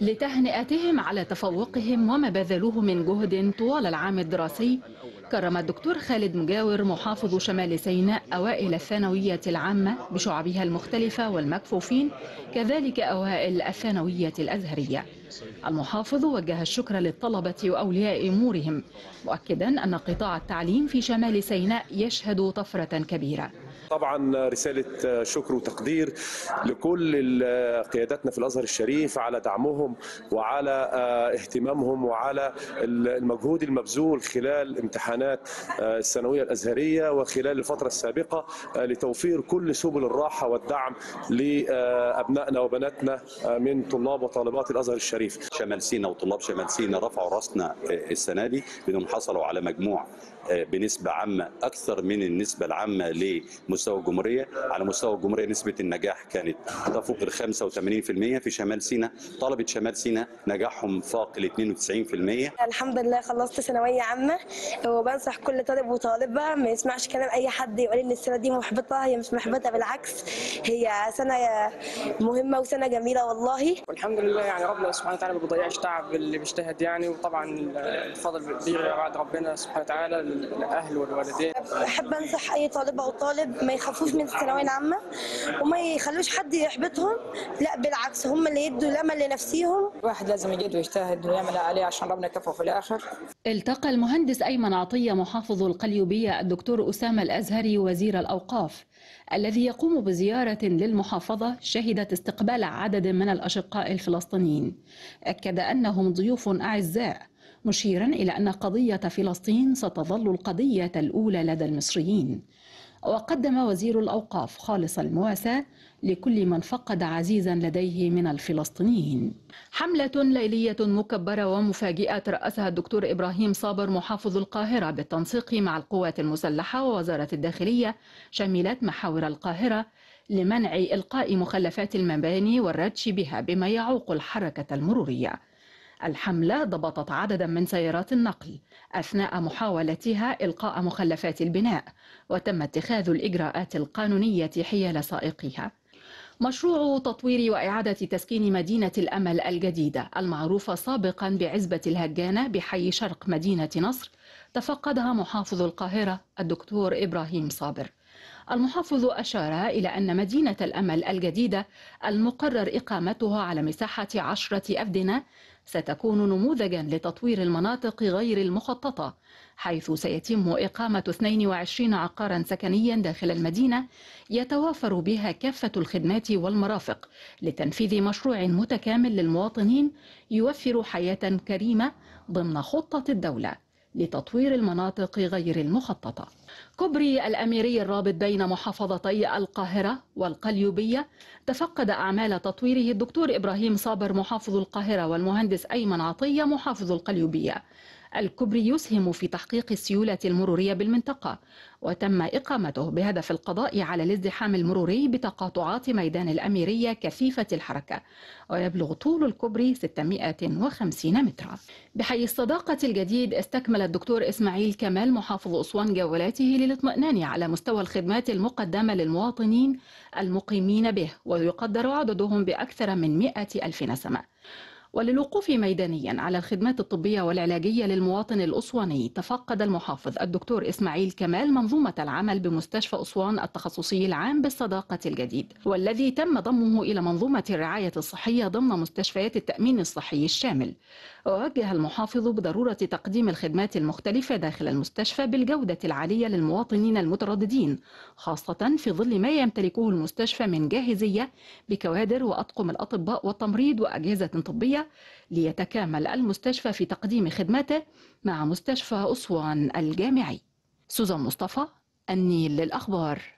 لتهنئتهم على تفوقهم وما بذلوه من جهد طوال العام الدراسي كرم الدكتور خالد مجاور محافظ شمال سيناء أوائل الثانوية العامة بشعبها المختلفة والمكفوفين كذلك أوائل الثانوية الأزهرية المحافظ وجه الشكر للطلبة وأولياء أمورهم مؤكدا أن قطاع التعليم في شمال سيناء يشهد طفرة كبيرة طبعا رسالة شكر وتقدير لكل قياداتنا في الأزهر الشريف على دعمهم وعلى آه، اهتمامهم وعلى المجهود المبذول خلال امتحانات آه، الثانوية الأزهرية وخلال الفترة السابقة آه، لتوفير كل سبل الراحة والدعم لأبنائنا وبناتنا من طلاب وطالبات الأزهر الشريف شمال سينا وطلاب شمال سينا رفعوا راسنا السنة دي لأنهم حصلوا على مجموع بنسبة عامة أكثر من النسبة العامة لمستوى مستوى الجمهوريه على مستوى الجمهوريه نسبه النجاح كانت تفوق ال 85% في شمال سيناء طلبه شمال سيناء نجاحهم فاق ال 92% الحمد لله خلصت ثانويه عامه وبنصح كل طالب وطالبه ما يسمعش كلام اي حد يقول ان السنه دي محبطه هي مش محبطه بالعكس هي سنه مهمه وسنه جميله والله والحمد لله يعني ربنا سبحانه وتعالى ما بيضيعش تعب اللي بيجتهد يعني وطبعا الفضل بيجري بعد ربنا سبحانه وتعالى للاهل والوالدين احب انصح اي طالبه او طالب ما يخافوش من الثانويه العامه وما يخلوش حد يحبطهم لا بالعكس هم اللي يدوا الامل لنفسيهم الواحد لازم يجد ويجتهد ويعمل عليه عشان ربنا يكفه في الاخر التقى المهندس ايمن عطيه محافظ القليوبيه الدكتور اسامه الازهري وزير الاوقاف الذي يقوم بزياره للمحافظه شهدت استقبال عدد من الاشقاء الفلسطينيين اكد انهم ضيوف اعزاء مشيرا إلى أن قضية فلسطين ستظل القضية الأولى لدى المصريين وقدم وزير الأوقاف خالص المواساة لكل من فقد عزيزا لديه من الفلسطينيين حملة ليلية مكبرة ومفاجئة رأسها الدكتور إبراهيم صابر محافظ القاهرة بالتنسيق مع القوات المسلحة ووزارة الداخلية شملت محاور القاهرة لمنع إلقاء مخلفات المباني والردش بها بما يعوق الحركة المرورية الحملة ضبطت عددا من سيارات النقل أثناء محاولتها إلقاء مخلفات البناء وتم اتخاذ الإجراءات القانونية حيال سائقيها مشروع تطوير وإعادة تسكين مدينة الأمل الجديدة المعروفة سابقا بعزبة الهجانة بحي شرق مدينة نصر تفقدها محافظ القاهرة الدكتور إبراهيم صابر المحافظ أشار إلى أن مدينة الأمل الجديدة المقرر إقامتها على مساحة عشرة أفدنة ستكون نموذجا لتطوير المناطق غير المخططة حيث سيتم إقامة 22 عقارا سكنيا داخل المدينة يتوافر بها كافة الخدمات والمرافق لتنفيذ مشروع متكامل للمواطنين يوفر حياة كريمة ضمن خطة الدولة لتطوير المناطق غير المخططه كوبري الأميري الرابط بين محافظتي القاهرة والقليوبية تفقد أعمال تطويره الدكتور إبراهيم صابر محافظ القاهرة والمهندس أيمن عطية محافظ القليوبية الكبري يسهم في تحقيق السيولة المرورية بالمنطقة وتم إقامته بهدف القضاء على الازدحام المروري بتقاطعات ميدان الأميرية كثيفة الحركة ويبلغ طول الكبري 650 مترا بحي الصداقة الجديد استكمل الدكتور إسماعيل كمال محافظ أسوان جولاته للاطمئنان على مستوى الخدمات المقدمة للمواطنين المقيمين به ويقدر عددهم بأكثر من 100 ألف نسمة وللوقوف ميدانيا على الخدمات الطبية والعلاجية للمواطن الأسواني تفقد المحافظ الدكتور إسماعيل كمال منظومة العمل بمستشفى أسوان التخصصي العام بالصداقة الجديد والذي تم ضمه إلى منظومة الرعاية الصحية ضمن مستشفيات التأمين الصحي الشامل ووجه المحافظ بضرورة تقديم الخدمات المختلفة داخل المستشفى بالجودة العالية للمواطنين المترددين خاصة في ظل ما يمتلكه المستشفى من جاهزية بكوادر وأطقم الأطباء والتمريض وأجهزة طبية ليتكامل المستشفى في تقديم خدماته مع مستشفى أسوان الجامعي سوزان مصطفى النيل للأخبار